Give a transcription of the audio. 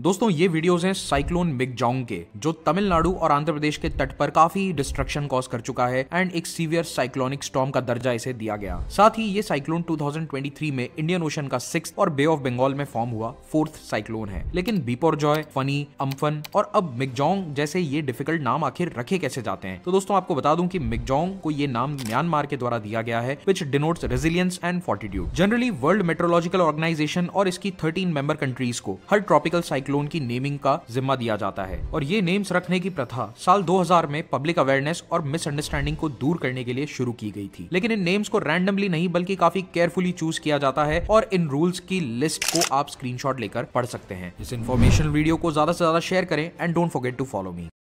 दोस्तों ये वीडियोस हैं साइक्लोन मिगजोंग के जो तमिलनाडु और आंध्र प्रदेश के तट पर काफी डिस्ट्रक्शन कॉज कर चुका है एंड एक सीवियर साइक्लोनिक स्टॉम का दर्जा इसे दिया गया साथ ही ये साइक्लोन 2023 में इंडियन ओशन का सिक्स और बे ऑफ बंगाल में फॉर्म हुआ फोर्थ साइक्लोन है लेकिन बीपोर जॉय फनी अम्फन और अब मिगजोंग जैसे ये डिफिकल्ट नाम आखिर रखे कैसे जाते हैं तो दोस्तों आपको बता दूं की मिगजोंग को ये नाम म्यांमार के द्वारा दिया गया है which denotes resilience and fortitude generally World Meteorological Organization और इसकी थर्टीन मेंबर कंट्रीज को हर ट्रॉपिकल साइक्लोन साइक्लोन की नेमिंग का जिम्मा दिया जाता है और ये नेम्स रखने की प्रथा साल 2000 में पब्लिक अवेयरनेस और मिसअंडरस्टैंडिंग को दूर करने के लिए शुरू की गई थी लेकिन इन नेम्स को रैंडमली नहीं बल्कि काफी केयरफुली चूज किया जाता है और इन रूल्स की लिस्ट को आप स्क्रीनशॉट लेकर पढ़ सकते हैं इस इन्फॉर्मेशन वीडियो को ज्यादा से ज्यादा शेयर करें and don't forget to follow me